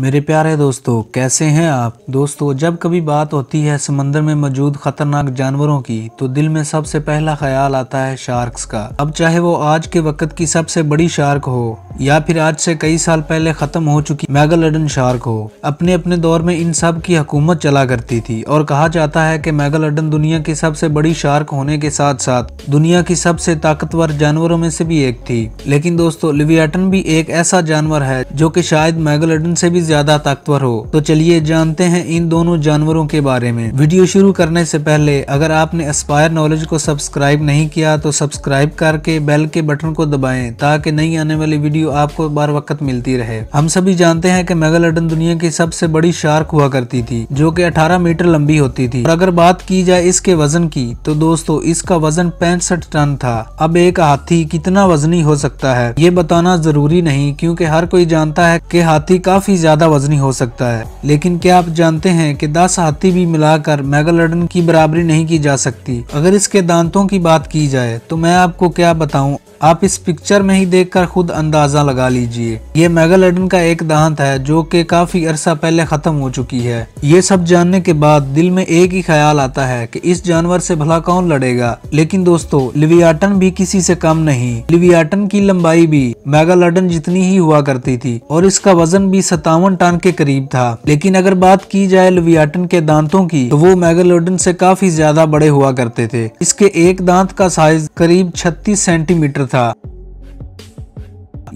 मेरे प्यारे दोस्तों कैसे हैं आप दोस्तों जब कभी बात होती है समंदर में मौजूद खतरनाक जानवरों की तो दिल में सबसे पहला ख्याल आता है शार्क्स का अब चाहे वो आज के वक्त की सबसे बड़ी शार्क हो या फिर आज से कई साल पहले खत्म हो चुकी मैगलडन शार्क हो अपने अपने दौर में इन सब की हकूमत चला करती थी और कहा जाता है की मैगलडन दुनिया की सबसे बड़ी शार्क होने के साथ साथ दुनिया की सबसे ताकतवर जानवरों में से भी एक थी लेकिन दोस्तों लिवियाटन भी एक ऐसा जानवर है जो की शायद मैगलडन से भी ज्यादा ताकतवर हो तो चलिए जानते हैं इन दोनों जानवरों के बारे में वीडियो शुरू करने से पहले अगर आपने एस्पायर नॉलेज को सब्सक्राइब नहीं किया तो सब्सक्राइब करके बेल के बटन को दबाएं ताकि नई आने वाली वीडियो आपको बार वक्त मिलती रहे हम सभी जानते हैं कि मेगालडन दुनिया की सबसे बड़ी शार्क हुआ करती थी जो कि 18 मीटर लंबी होती थी और अगर बात की जाए इसके वजन की तो दोस्तों इसका वजन पैंसठ टन था अब एक हाथी कितना वजनी हो सकता है ये बताना जरूरी नहीं क्योंकि हर कोई जानता है कि हाथी काफी ज्यादा ज्यादा वजनी हो सकता है लेकिन क्या आप जानते हैं कि दस हाथी भी मिलाकर मेगालडन की बराबरी नहीं की जा सकती अगर इसके दांतों की बात की जाए तो मैं आपको क्या बताऊं आप इस पिक्चर में ही देखकर खुद अंदाजा लगा लीजिए ये मेगालडन का एक दांत है जो कि काफी अरसा पहले खत्म हो चुकी है ये सब जानने के बाद दिल में एक ही ख्याल आता है कि इस जानवर से भला कौन लड़ेगा लेकिन दोस्तों लिवियाटन भी किसी से कम नहीं लिवियाटन की लंबाई भी मेगालडन जितनी ही हुआ करती थी और इसका वजन भी सतावन सत्तावन टन के करीब था लेकिन अगर बात की जाए लुवियाटन के दांतों की तो वो मेगालोडन से काफी ज्यादा बड़े हुआ करते थे इसके एक दांत का साइज करीब 36 सेंटीमीटर था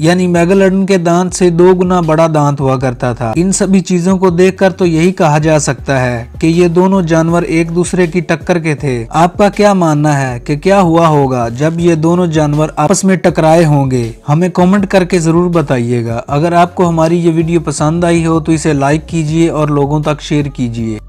यानी मेगालडन के दांत से दो गुना बड़ा दांत हुआ करता था इन सभी चीजों को देखकर तो यही कहा जा सकता है कि ये दोनों जानवर एक दूसरे की टक्कर के थे आपका क्या मानना है कि क्या हुआ होगा जब ये दोनों जानवर आपस में टकराए होंगे हमें कॉमेंट करके जरूर बताइएगा अगर आपको हमारी ये वीडियो पसंद आई हो तो इसे लाइक कीजिए और लोगों तक शेयर कीजिए